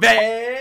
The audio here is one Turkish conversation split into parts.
Bem...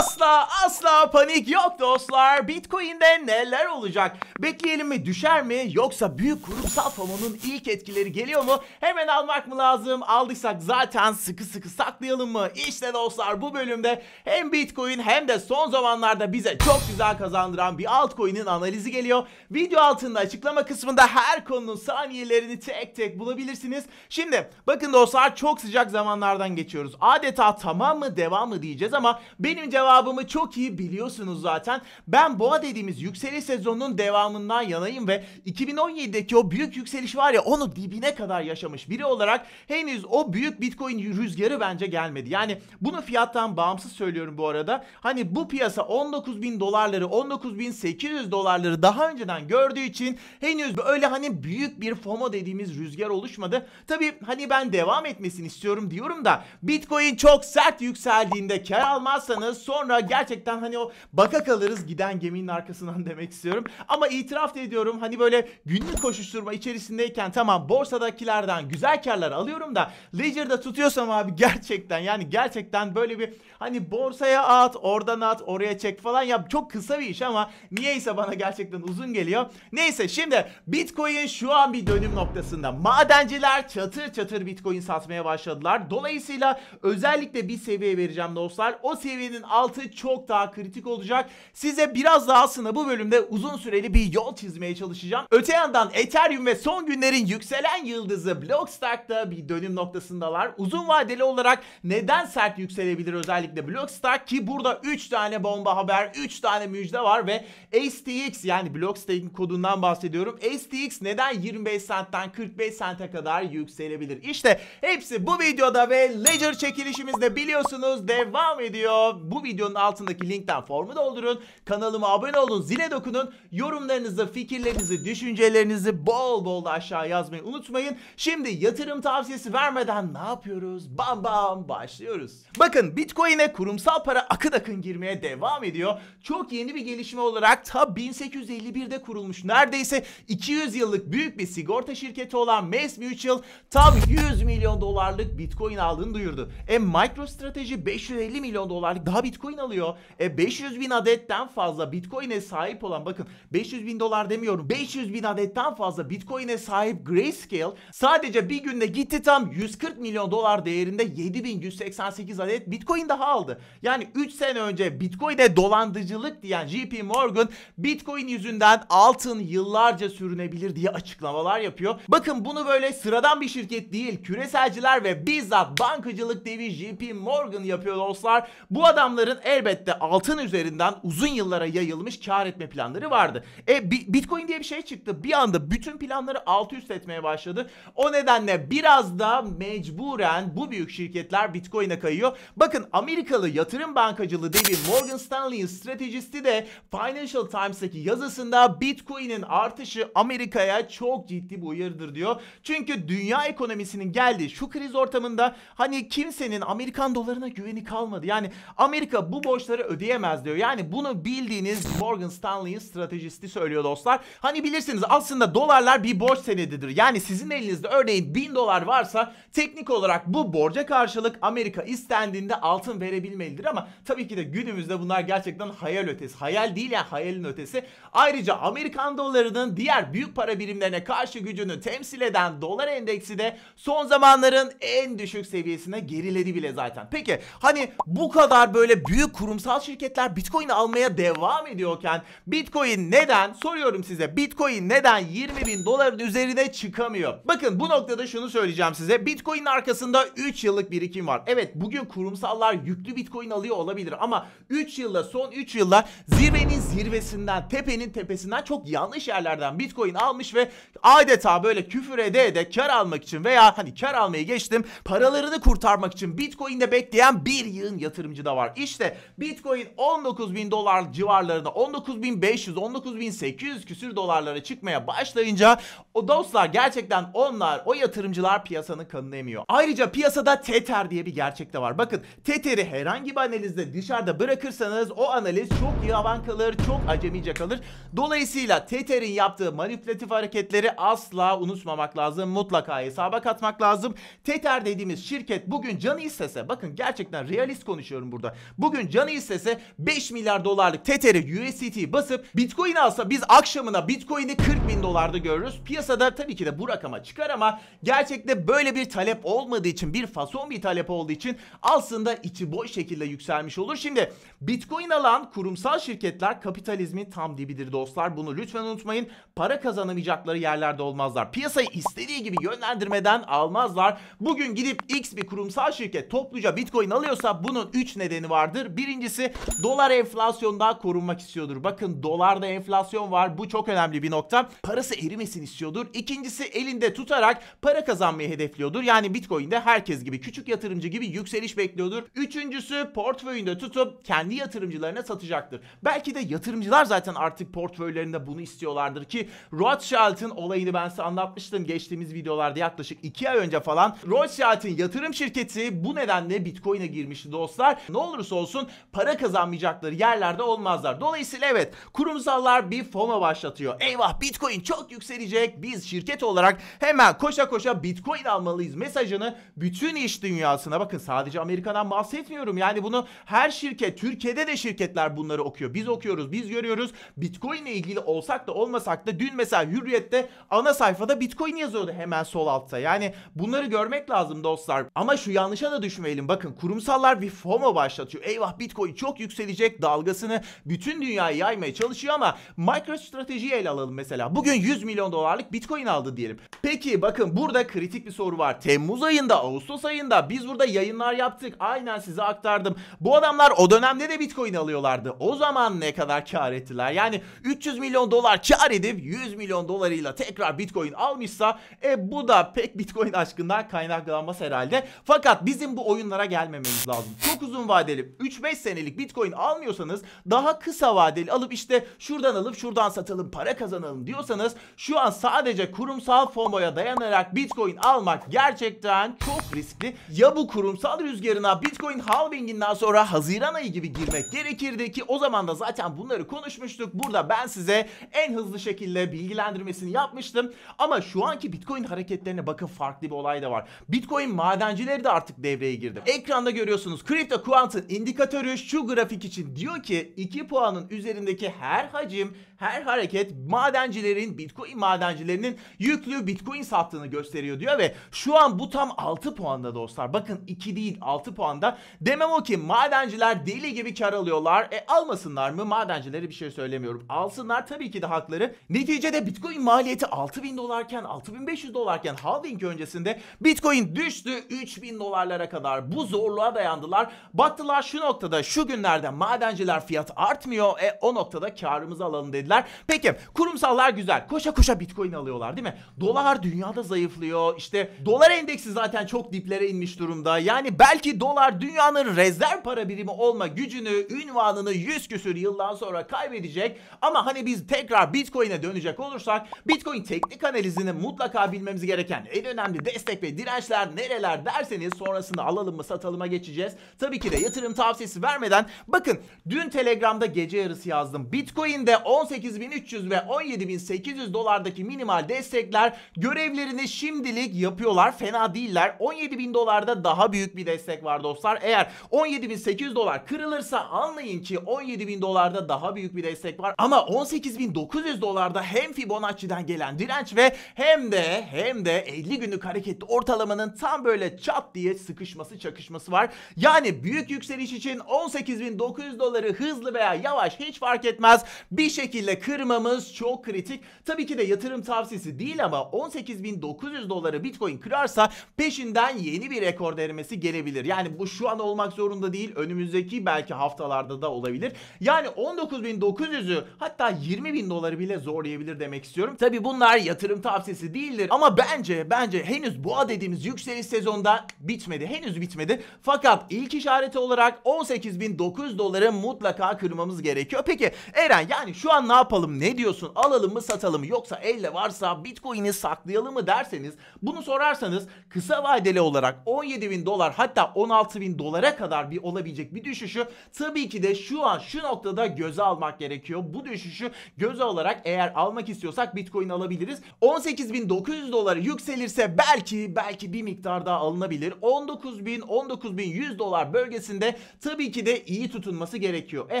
asla asla panik yok dostlar. Bitcoin'de neler olacak? Bekleyelim mi düşer mi yoksa büyük kurumsal famonun ilk etkileri geliyor mu? Hemen almak mı lazım? Aldıysak zaten sıkı sıkı saklayalım mı? İşte dostlar bu bölümde hem Bitcoin hem de son zamanlarda bize çok güzel kazandıran bir altcoin'in analizi geliyor. Video altında açıklama kısmında her konunun saniyelerini tek tek bulabilirsiniz. Şimdi bakın dostlar çok sıcak zamanlardan geçiyoruz. Adeta tamam mı devam mı diyeceğiz ama benim cevabım cevabımı çok iyi biliyorsunuz zaten. Ben boğa dediğimiz yükseliş sezonunun devamından yanayım ve 2017'deki o büyük yükseliş var ya onu dibine kadar yaşamış biri olarak henüz o büyük bitcoin rüzgarı bence gelmedi. Yani bunu fiyattan bağımsız söylüyorum bu arada. Hani bu piyasa 19 bin dolarları 19 bin 800 dolarları daha önceden gördüğü için henüz böyle hani büyük bir FOMO dediğimiz rüzgar oluşmadı. Tabi hani ben devam etmesini istiyorum diyorum da Bitcoin çok sert yükseldiğinde kar almazsanız sonra gerçekten hani o baka kalırız giden geminin arkasından demek istiyorum. Ama itiraf da ediyorum hani böyle günlük koşuşturma içerisindeyken tamam borsadakilerden güzel karlar alıyorum da Ledger'da tutuyorsam abi gerçekten yani gerçekten böyle bir hani borsaya at oradan at oraya çek falan ya çok kısa bir iş ama niyeyse bana gerçekten uzun geliyor. Neyse şimdi Bitcoin şu an bir dönüm noktasında. Madenciler çatır çatır Bitcoin satmaya başladılar. Dolayısıyla özellikle bir seviye vereceğim dostlar. O seviyenin alt 6 çok daha kritik olacak. Size biraz daha aslında bu bölümde uzun süreli bir yol çizmeye çalışacağım. Öte yandan Ethereum ve son günlerin yükselen yıldızı Blockstack'ta bir dönüm noktasındalar. Uzun vadeli olarak neden sert yükselebilir özellikle Blockstack ki burada 3 tane bomba haber, 3 tane müjde var ve STX yani Blockstack'in kodundan bahsediyorum. STX neden 25 centten 45 cente kadar yükselebilir? İşte hepsi bu videoda ve Ledger çekilişimizde biliyorsunuz devam ediyor. Bu video videonun altındaki linkten formu doldurun. Kanalıma abone olun, zile dokunun. Yorumlarınızı, fikirlerinizi, düşüncelerinizi bol bol da aşağı yazmayı unutmayın. Şimdi yatırım tavsiyesi vermeden ne yapıyoruz? Bam bam başlıyoruz. Bakın Bitcoin'e kurumsal para akın akın girmeye devam ediyor. Çok yeni bir gelişme olarak ta 1851'de kurulmuş neredeyse 200 yıllık büyük bir sigorta şirketi olan Mass Mutual tam 100 milyon dolarlık Bitcoin aldığını duyurdu. E MicroStrategy 550 milyon dolarlık daha Bitcoin bitcoin alıyor. E 500 bin adetten fazla bitcoin'e sahip olan bakın 500 bin dolar demiyorum 500 bin adetten fazla bitcoin'e sahip Grayscale sadece bir günde gitti tam 140 milyon dolar değerinde 7188 adet bitcoin daha aldı. Yani 3 sene önce bitcoin'e dolandırıcılık diyen JP Morgan bitcoin yüzünden altın yıllarca sürünebilir diye açıklamalar yapıyor. Bakın bunu böyle sıradan bir şirket değil küreselciler ve bizzat bankacılık devi JP Morgan yapıyor dostlar. Bu adamların insanların elbette altın üzerinden uzun yıllara yayılmış kar etme planları vardı. E Bitcoin diye bir şey çıktı. Bir anda bütün planları alt üst etmeye başladı. O nedenle biraz da mecburen bu büyük şirketler Bitcoin'e kayıyor. Bakın Amerikalı yatırım bankacılığı devi Morgan Stanley'in stratejisti de Financial Times'taki yazısında Bitcoin'in artışı Amerika'ya çok ciddi bir uyarıdır diyor. Çünkü dünya ekonomisinin geldiği şu kriz ortamında hani kimsenin Amerikan dolarına güveni kalmadı. Yani Amerika bu borçları ödeyemez diyor. Yani bunu bildiğiniz Morgan Stanley'in stratejisti söylüyor dostlar. Hani bilirsiniz aslında dolarlar bir borç senedidir. Yani sizin elinizde örneğin 1000 dolar varsa teknik olarak bu borca karşılık Amerika istendiğinde altın verebilmelidir ama tabii ki de günümüzde bunlar gerçekten hayal ötesi. Hayal değil yani hayalin ötesi. Ayrıca Amerikan dolarının diğer büyük para birimlerine karşı gücünü temsil eden dolar endeksi de son zamanların en düşük seviyesine geriledi bile zaten. Peki hani bu kadar böyle büyük kurumsal şirketler Bitcoin almaya devam ediyorken Bitcoin neden soruyorum size Bitcoin neden 20 bin doların üzerine çıkamıyor? Bakın bu noktada şunu söyleyeceğim size Bitcoin'in arkasında 3 yıllık birikim var. Evet bugün kurumsallar yüklü Bitcoin alıyor olabilir ama 3 yılda son 3 yılda zirvenin zirvesinden tepenin tepesinden çok yanlış yerlerden Bitcoin almış ve adeta böyle küfür ede ede kar almak için veya hani kar almayı geçtim paralarını kurtarmak için Bitcoin'de bekleyen bir yığın yatırımcı da var. İş işte Bitcoin 19 bin dolar civarlarında 19 bin 500, 19 bin 800 küsür dolarlara çıkmaya başlayınca o dostlar gerçekten onlar o yatırımcılar piyasanın kanını emiyor. Ayrıca piyasada Tether diye bir gerçek de var. Bakın Tether'i herhangi bir analizde dışarıda bırakırsanız o analiz çok yavan kalır, çok acemice kalır. Dolayısıyla Tether'in yaptığı manipülatif hareketleri asla unutmamak lazım. Mutlaka hesaba katmak lazım. Tether dediğimiz şirket bugün canı istese bakın gerçekten realist konuşuyorum burada. Bugün canı istese 5 milyar dolarlık Tether'i USDT basıp Bitcoin alsa biz akşamına Bitcoin'i 40 bin dolarda görürüz. Piyasada tabii ki de bu rakama çıkar ama gerçekte böyle bir talep olmadığı için bir fason bir talep olduğu için aslında içi boş şekilde yükselmiş olur. Şimdi Bitcoin alan kurumsal şirketler kapitalizmin tam dibidir dostlar. Bunu lütfen unutmayın. Para kazanamayacakları yerlerde olmazlar. Piyasayı istediği gibi yönlendirmeden almazlar. Bugün gidip X bir kurumsal şirket topluca Bitcoin alıyorsa bunun 3 nedeni vardır vardır. Birincisi dolar enflasyondan korunmak istiyordur. Bakın dolarda enflasyon var. Bu çok önemli bir nokta. Parası erimesin istiyordur. İkincisi elinde tutarak para kazanmayı hedefliyordur. Yani Bitcoin'de herkes gibi küçük yatırımcı gibi yükseliş bekliyordur. Üçüncüsü portföyünde tutup kendi yatırımcılarına satacaktır. Belki de yatırımcılar zaten artık portföylerinde bunu istiyorlardır ki Rothschild'ın olayını ben size anlatmıştım geçtiğimiz videolarda yaklaşık 2 ay önce falan. Rothschild'in yatırım şirketi bu nedenle Bitcoin'e girmişti dostlar. Ne olursa olsun olsun para kazanmayacakları yerlerde olmazlar. Dolayısıyla evet kurumsallar bir FOMO başlatıyor. Eyvah Bitcoin çok yükselecek. Biz şirket olarak hemen koşa koşa Bitcoin almalıyız mesajını bütün iş dünyasına bakın sadece Amerika'dan bahsetmiyorum. Yani bunu her şirket Türkiye'de de şirketler bunları okuyor. Biz okuyoruz, biz görüyoruz. Bitcoin ile ilgili olsak da olmasak da dün mesela Hürriyet'te ana sayfada Bitcoin yazıyordu hemen sol altta. Yani bunları görmek lazım dostlar. Ama şu yanlışa da düşmeyelim. Bakın kurumsallar bir FOMO başlatıyor eyvah Bitcoin çok yükselecek dalgasını bütün dünyaya yaymaya çalışıyor ama MicroStrategy'yi ele alalım mesela. Bugün 100 milyon dolarlık Bitcoin aldı diyelim. Peki bakın burada kritik bir soru var. Temmuz ayında, Ağustos ayında biz burada yayınlar yaptık. Aynen size aktardım. Bu adamlar o dönemde de Bitcoin alıyorlardı. O zaman ne kadar kar ettiler? Yani 300 milyon dolar kar edip 100 milyon dolarıyla tekrar Bitcoin almışsa e bu da pek Bitcoin aşkından kaynaklanmaz herhalde. Fakat bizim bu oyunlara gelmememiz lazım. Çok uzun vadeli 3-5 senelik bitcoin almıyorsanız daha kısa vadeli alıp işte şuradan alıp şuradan satalım para kazanalım diyorsanız şu an sadece kurumsal FOMO'ya dayanarak bitcoin almak gerçekten çok riskli. Ya bu kurumsal rüzgarına bitcoin halvinginden sonra Haziran ayı gibi girmek gerekirdi ki o zaman da zaten bunları konuşmuştuk. Burada ben size en hızlı şekilde bilgilendirmesini yapmıştım. Ama şu anki bitcoin hareketlerine bakın farklı bir olay da var. Bitcoin madencileri de artık devreye girdi. Ekranda görüyorsunuz. Crypto Quant'ın Indi indikatörü şu grafik için diyor ki 2 puanın üzerindeki her hacim her hareket madencilerin, Bitcoin madencilerinin yüklü Bitcoin sattığını gösteriyor diyor ve şu an bu tam 6 puanda dostlar. Bakın 2 değil 6 puanda. Demem o ki madenciler deli gibi kar alıyorlar. E almasınlar mı? madencileri bir şey söylemiyorum. Alsınlar tabii ki de hakları. Neticede Bitcoin maliyeti 6000 dolarken 6500 dolarken halving öncesinde Bitcoin düştü 3000 dolarlara kadar. Bu zorluğa dayandılar. Baktılar şu noktada şu günlerde madenciler fiyat artmıyor. E o noktada karımızı alalım dediler ettiler. Peki kurumsallar güzel. Koşa koşa bitcoin alıyorlar değil mi? Dolar dünyada zayıflıyor. İşte dolar endeksi zaten çok diplere inmiş durumda. Yani belki dolar dünyanın rezerv para birimi olma gücünü, ünvanını 100 küsür yıldan sonra kaybedecek. Ama hani biz tekrar bitcoin'e dönecek olursak bitcoin teknik analizini mutlaka bilmemiz gereken en önemli destek ve dirençler nereler derseniz sonrasında alalım mı satalıma geçeceğiz. Tabii ki de yatırım tavsiyesi vermeden bakın dün Telegram'da gece yarısı yazdım. Bitcoin'de 18 18.300 ve 17.800 dolardaki minimal destekler görevlerini şimdilik yapıyorlar. Fena değiller. 17.000 dolarda daha büyük bir destek var dostlar. Eğer 17.800 dolar kırılırsa anlayın ki 17.000 dolarda daha büyük bir destek var. Ama 18.900 dolarda hem Fibonacci'den gelen direnç ve hem de hem de 50 günlük hareketli ortalamanın tam böyle çat diye sıkışması çakışması var. Yani büyük yükseliş için 18.900 doları hızlı veya yavaş hiç fark etmez bir şekilde ile kırmamız çok kritik. Tabii ki de yatırım tavsiyesi değil ama 18.900 doları Bitcoin kırarsa peşinden yeni bir rekor derimesi gelebilir. Yani bu şu an olmak zorunda değil. Önümüzdeki belki haftalarda da olabilir. Yani 19.900'ü hatta 20.000 doları bile zorlayabilir demek istiyorum. Tabii bunlar yatırım tavsiyesi değildir ama bence bence henüz boğa dediğimiz yükseliş sezonda bitmedi. Henüz bitmedi. Fakat ilk işareti olarak 18.900 doları mutlaka kırmamız gerekiyor. Peki Eren yani şu an ne yapalım ne diyorsun alalım mı satalım mı yoksa elde varsa bitcoin'i saklayalım mı derseniz bunu sorarsanız kısa vadeli olarak 17 bin dolar hatta 16 bin dolara kadar bir olabilecek bir düşüşü tabii ki de şu an şu noktada göze almak gerekiyor. Bu düşüşü göze olarak eğer almak istiyorsak bitcoin alabiliriz. 18 bin 900 dolara yükselirse belki belki bir miktar daha alınabilir. 19 19 bin bin 100 dolar bölgesinde tabii ki de iyi tutunması gerekiyor. E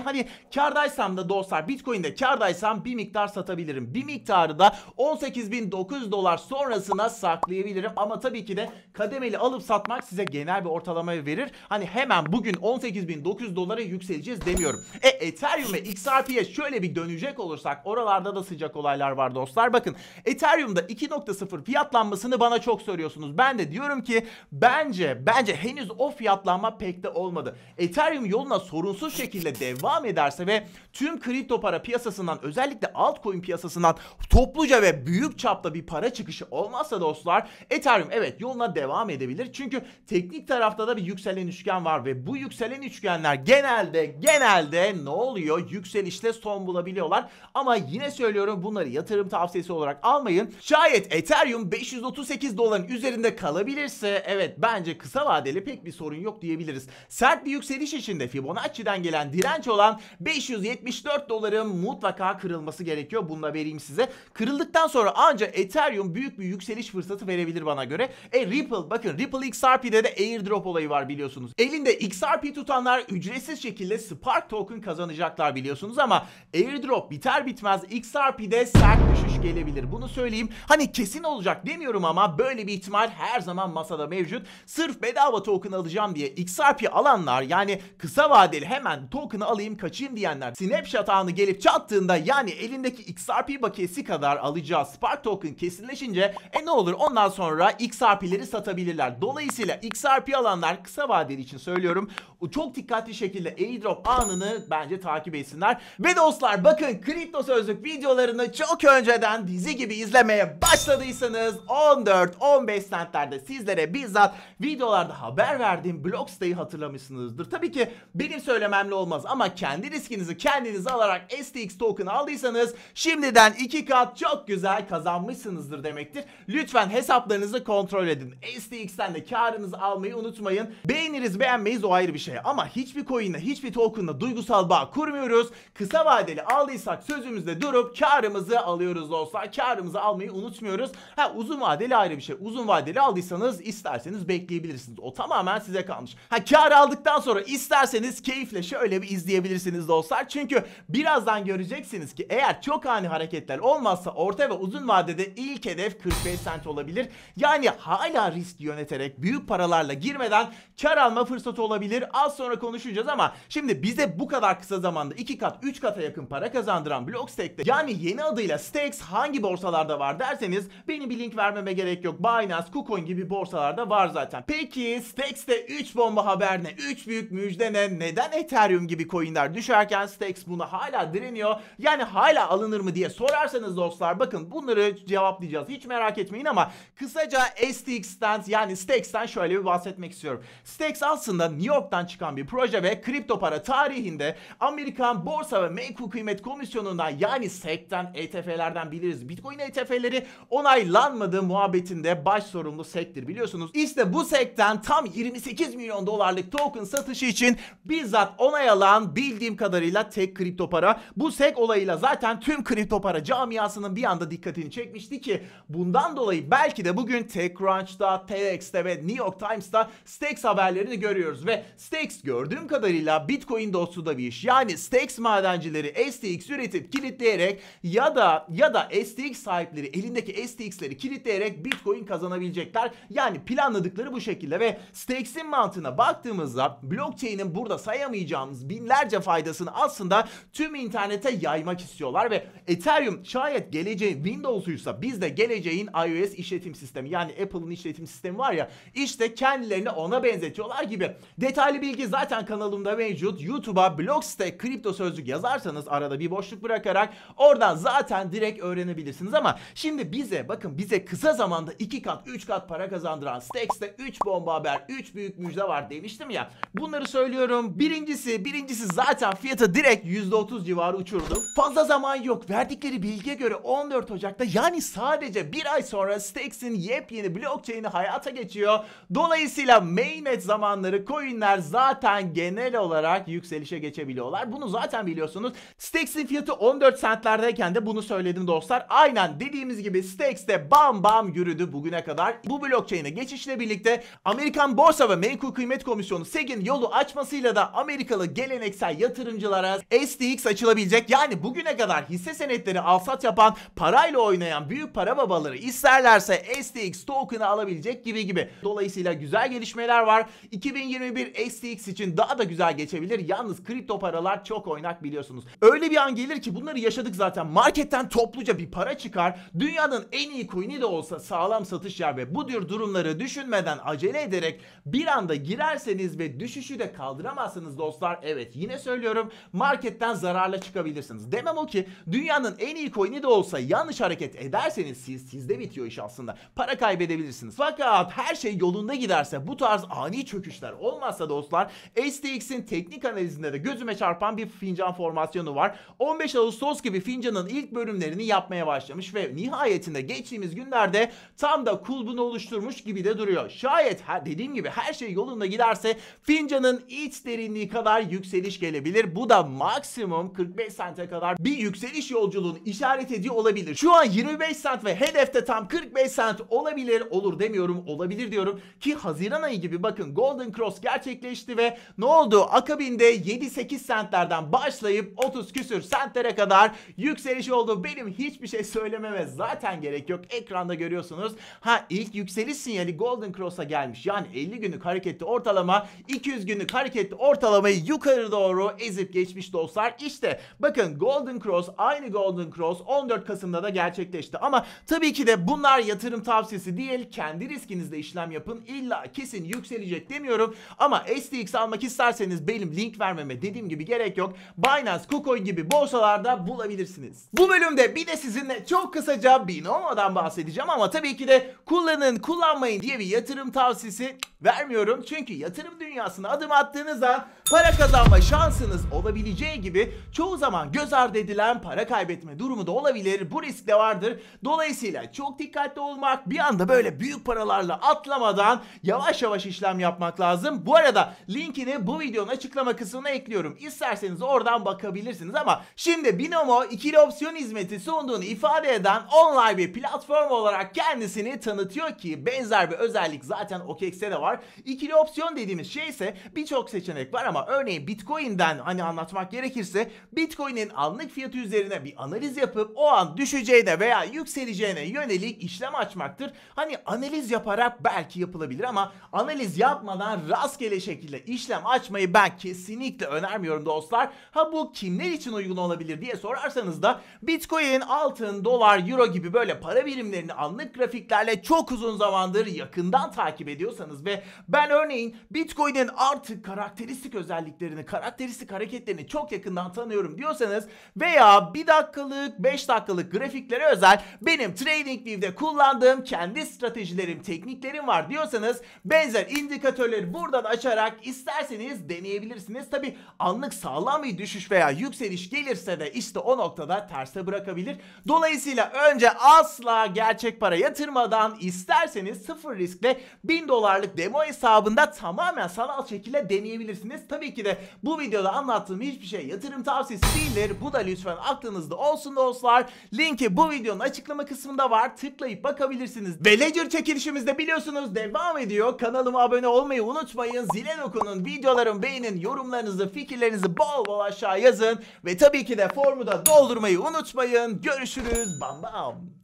hani kardaysam da dostlar bitcoin'de karda aşağıdaysam bir miktar satabilirim. Bir miktarı da 18.900 dolar sonrasına saklayabilirim. Ama tabii ki de kademeli alıp satmak size genel bir ortalamayı verir. Hani hemen bugün 18.900 dolara yükseleceğiz demiyorum. E Ethereum ve XRP'ye şöyle bir dönecek olursak oralarda da sıcak olaylar var dostlar. Bakın Ethereum'da 2.0 fiyatlanmasını bana çok soruyorsunuz. Ben de diyorum ki bence bence henüz o fiyatlanma pek de olmadı. Ethereum yoluna sorunsuz şekilde devam ederse ve tüm kripto para piyasasına piyasasından özellikle altcoin piyasasından topluca ve büyük çapta bir para çıkışı olmazsa dostlar Ethereum evet yoluna devam edebilir. Çünkü teknik tarafta da bir yükselen üçgen var ve bu yükselen üçgenler genelde genelde ne oluyor? Yükselişte son bulabiliyorlar. Ama yine söylüyorum bunları yatırım tavsiyesi olarak almayın. Şayet Ethereum 538 doların üzerinde kalabilirse evet bence kısa vadeli pek bir sorun yok diyebiliriz. Sert bir yükseliş içinde Fibonacci'den gelen direnç olan 574 doların mutlaka mutlaka kırılması gerekiyor. Bunu da vereyim size. Kırıldıktan sonra ancak Ethereum büyük bir yükseliş fırsatı verebilir bana göre. E Ripple bakın Ripple XRP'de de airdrop olayı var biliyorsunuz. Elinde XRP tutanlar ücretsiz şekilde Spark token kazanacaklar biliyorsunuz ama airdrop biter bitmez XRP'de sert düşüş gelebilir. Bunu söyleyeyim. Hani kesin olacak demiyorum ama böyle bir ihtimal her zaman masada mevcut. Sırf bedava token alacağım diye XRP alanlar yani kısa vadeli hemen token'ı alayım kaçayım diyenler Snapchat anı gelip çattığında sonunda yani elindeki XRP bakiyesi kadar alacağı Spark Token kesinleşince e ne olur ondan sonra XRP'leri satabilirler. Dolayısıyla XRP alanlar kısa vadeli için söylüyorum çok dikkatli şekilde airdrop anını bence takip etsinler. Ve dostlar bakın kripto sözlük videolarını çok önceden dizi gibi izlemeye başladıysanız 14-15 centlerde sizlere bizzat videolarda haber verdiğim blog hatırlamışsınızdır. Tabii ki benim söylememle olmaz ama kendi riskinizi kendiniz alarak STX token hakkını aldıysanız şimdiden 2 kat çok güzel kazanmışsınızdır demektir. Lütfen hesaplarınızı kontrol edin. STX'ten de karınızı almayı unutmayın. Beğeniriz beğenmeyiz o ayrı bir şey ama hiçbir coin'le hiçbir token'la duygusal bağ kurmuyoruz. Kısa vadeli aldıysak sözümüzde durup karımızı alıyoruz dostlar. Karımızı almayı unutmuyoruz. Ha uzun vadeli ayrı bir şey. Uzun vadeli aldıysanız isterseniz bekleyebilirsiniz. O tamamen size kalmış. Ha kar aldıktan sonra isterseniz keyifle şöyle bir izleyebilirsiniz dostlar. Çünkü birazdan göreceksiniz göreceksiniz ki eğer çok ani hareketler olmazsa orta ve uzun vadede ilk hedef 45 sent olabilir. Yani hala risk yöneterek büyük paralarla girmeden kar alma fırsatı olabilir. Az sonra konuşacağız ama şimdi bize bu kadar kısa zamanda 2 kat 3 kata yakın para kazandıran Blockstack'te yani yeni adıyla Stakes hangi borsalarda var derseniz benim bir link vermeme gerek yok. Binance, KuCoin gibi borsalarda var zaten. Peki Stakes'te 3 bomba haber ne? 3 büyük müjde ne? Neden Ethereum gibi coinler düşerken Stakes buna hala direniyor yani hala alınır mı diye sorarsanız dostlar bakın bunları cevaplayacağız. Hiç merak etmeyin ama kısaca STX'ten yani Stakes'ten şöyle bir bahsetmek istiyorum. Stakes aslında New York'tan çıkan bir proje ve kripto para tarihinde Amerikan Borsa ve Menkul Kıymet Komisyonu'ndan yani SEC'ten ETF'lerden biliriz. Bitcoin ETF'leri onaylanmadığı muhabbetinde baş sorumlu SEC'tir biliyorsunuz. İşte bu SEC'ten tam 28 milyon dolarlık token satışı için bizzat onay alan bildiğim kadarıyla tek kripto para. Bu SEC olayıyla zaten tüm kripto para camiasının bir anda dikkatini çekmişti ki bundan dolayı belki de bugün TechCrunch'ta, TEDx'te ve New York Times'ta Stakes haberlerini görüyoruz ve Stakes gördüğüm kadarıyla Bitcoin dostu da bir iş. Yani Stakes madencileri STX üretip kilitleyerek ya da ya da STX sahipleri elindeki STX'leri kilitleyerek Bitcoin kazanabilecekler. Yani planladıkları bu şekilde ve Stakes'in mantığına baktığımızda blockchain'in burada sayamayacağımız binlerce faydasını aslında tüm internete yaymışlar yaymak istiyorlar ve Ethereum şayet geleceğin Windows'uysa biz de geleceğin iOS işletim sistemi yani Apple'ın işletim sistemi var ya işte kendilerini ona benzetiyorlar gibi. Detaylı bilgi zaten kanalımda mevcut. YouTube'a Blockstack kripto sözlük yazarsanız arada bir boşluk bırakarak oradan zaten direkt öğrenebilirsiniz ama şimdi bize bakın bize kısa zamanda 2 kat 3 kat para kazandıran Stakes'te 3 bomba haber 3 büyük müjde var demiştim ya. Bunları söylüyorum. Birincisi birincisi zaten fiyatı direkt %30 civarı uçurdu. Fazla zaman yok. Verdikleri bilgiye göre 14 Ocak'ta yani sadece bir ay sonra Stakes'in yepyeni blockchain'i hayata geçiyor. Dolayısıyla mainnet zamanları coinler zaten genel olarak yükselişe geçebiliyorlar. Bunu zaten biliyorsunuz. Stakes'in fiyatı 14 centlerdeyken de bunu söyledim dostlar. Aynen dediğimiz gibi Stakes de bam bam yürüdü bugüne kadar. Bu blockchain'e geçişle birlikte Amerikan Borsa ve Menkul Kıymet Komisyonu SEC'in yolu açmasıyla da Amerikalı geleneksel yatırımcılara STX açılabilecek yani yani bugüne kadar hisse senetleri alsat yapan, parayla oynayan büyük para babaları isterlerse STX token'ı alabilecek gibi gibi. Dolayısıyla güzel gelişmeler var. 2021 STX için daha da güzel geçebilir. Yalnız kripto paralar çok oynak biliyorsunuz. Öyle bir an gelir ki bunları yaşadık zaten. Marketten topluca bir para çıkar. Dünyanın en iyi coin'i de olsa sağlam satış yer ve bu tür durumları düşünmeden acele ederek bir anda girerseniz ve düşüşü de kaldıramazsınız dostlar. Evet yine söylüyorum marketten zararla çıkabilirsiniz yaparsınız. Demem o ki dünyanın en iyi coin'i de olsa yanlış hareket ederseniz siz sizde bitiyor iş aslında. Para kaybedebilirsiniz. Fakat her şey yolunda giderse bu tarz ani çöküşler olmazsa dostlar STX'in teknik analizinde de gözüme çarpan bir fincan formasyonu var. 15 Ağustos gibi fincanın ilk bölümlerini yapmaya başlamış ve nihayetinde geçtiğimiz günlerde tam da kulbunu oluşturmuş gibi de duruyor. Şayet her, dediğim gibi her şey yolunda giderse fincanın iç derinliği kadar yükseliş gelebilir. Bu da maksimum 45 sente kadar kadar bir yükseliş yolculuğunu işaret ediyor olabilir. Şu an 25 sent ve hedefte tam 45 sent olabilir. Olur demiyorum olabilir diyorum ki Haziran ayı gibi bakın Golden Cross gerçekleşti ve ne oldu? Akabinde 7-8 sentlerden başlayıp 30 küsür sentlere kadar yükseliş oldu. Benim hiçbir şey söylememe zaten gerek yok. Ekranda görüyorsunuz. Ha ilk yükseliş sinyali Golden Cross'a gelmiş. Yani 50 günlük hareketli ortalama 200 günlük hareketli ortalamayı yukarı doğru ezip geçmiş dostlar. İşte bakın Golden Cross aynı Golden Cross 14 Kasım'da da gerçekleşti. Ama tabii ki de bunlar yatırım tavsiyesi değil. Kendi riskinizle işlem yapın. İlla kesin yükselecek demiyorum. Ama STX almak isterseniz benim link vermeme dediğim gibi gerek yok. Binance, KuCoin gibi borsalarda bulabilirsiniz. Bu bölümde bir de sizinle çok kısaca Binomo'dan bahsedeceğim ama tabii ki de kullanın, kullanmayın diye bir yatırım tavsiyesi vermiyorum. Çünkü yatırım dünyasına adım attığınız an para kazanma şansınız olabileceği gibi çoğu zaman göz ardı edilen para kaybetme durumu da olabilir. Bu risk de vardır. Dolayısıyla çok dikkatli olmak, bir anda böyle büyük paralarla atlamadan yavaş yavaş işlem yapmak lazım. Bu arada linkini bu videonun açıklama kısmına ekliyorum. İsterseniz oradan bakabilirsiniz ama şimdi Binomo ikili opsiyon hizmeti sunduğunu ifade eden online bir platform olarak kendisini tanıtıyor ki benzer bir özellik zaten OKEX'te de var. İkili opsiyon dediğimiz şey ise birçok seçenek var ama ama örneğin Bitcoin'den hani anlatmak gerekirse Bitcoin'in anlık fiyatı üzerine bir analiz yapıp o an düşeceğine veya yükseleceğine yönelik işlem açmaktır. Hani analiz yaparak belki yapılabilir ama analiz yapmadan rastgele şekilde işlem açmayı ben kesinlikle önermiyorum dostlar. Ha bu kimler için uygun olabilir diye sorarsanız da Bitcoin, altın, dolar, euro gibi böyle para birimlerini anlık grafiklerle çok uzun zamandır yakından takip ediyorsanız ve ben örneğin Bitcoin'in artık karakteristik özelliklerini özelliklerini, karakteristik hareketlerini çok yakından tanıyorum diyorsanız veya bir dakikalık, 5 dakikalık grafiklere özel benim TradingView'de kullandığım kendi stratejilerim, tekniklerim var diyorsanız benzer indikatörleri buradan açarak isterseniz deneyebilirsiniz. Tabi anlık sağlam bir düşüş veya yükseliş gelirse de işte o noktada terse bırakabilir. Dolayısıyla önce asla gerçek para yatırmadan isterseniz sıfır riskle 1000 dolarlık demo hesabında tamamen sanal şekilde deneyebilirsiniz. Tabii ki de bu videoda anlattığım hiçbir şey yatırım tavsiyesi değildir. Bu da lütfen aklınızda olsun dostlar. Linki bu videonun açıklama kısmında var. Tıklayıp bakabilirsiniz. Ve Ledger çekilişimizde biliyorsunuz devam ediyor. Kanalıma abone olmayı unutmayın. Zile dokunun, videolarımı beğenin, yorumlarınızı, fikirlerinizi bol bol aşağı yazın. Ve tabii ki de formu da doldurmayı unutmayın. Görüşürüz. Bam bam.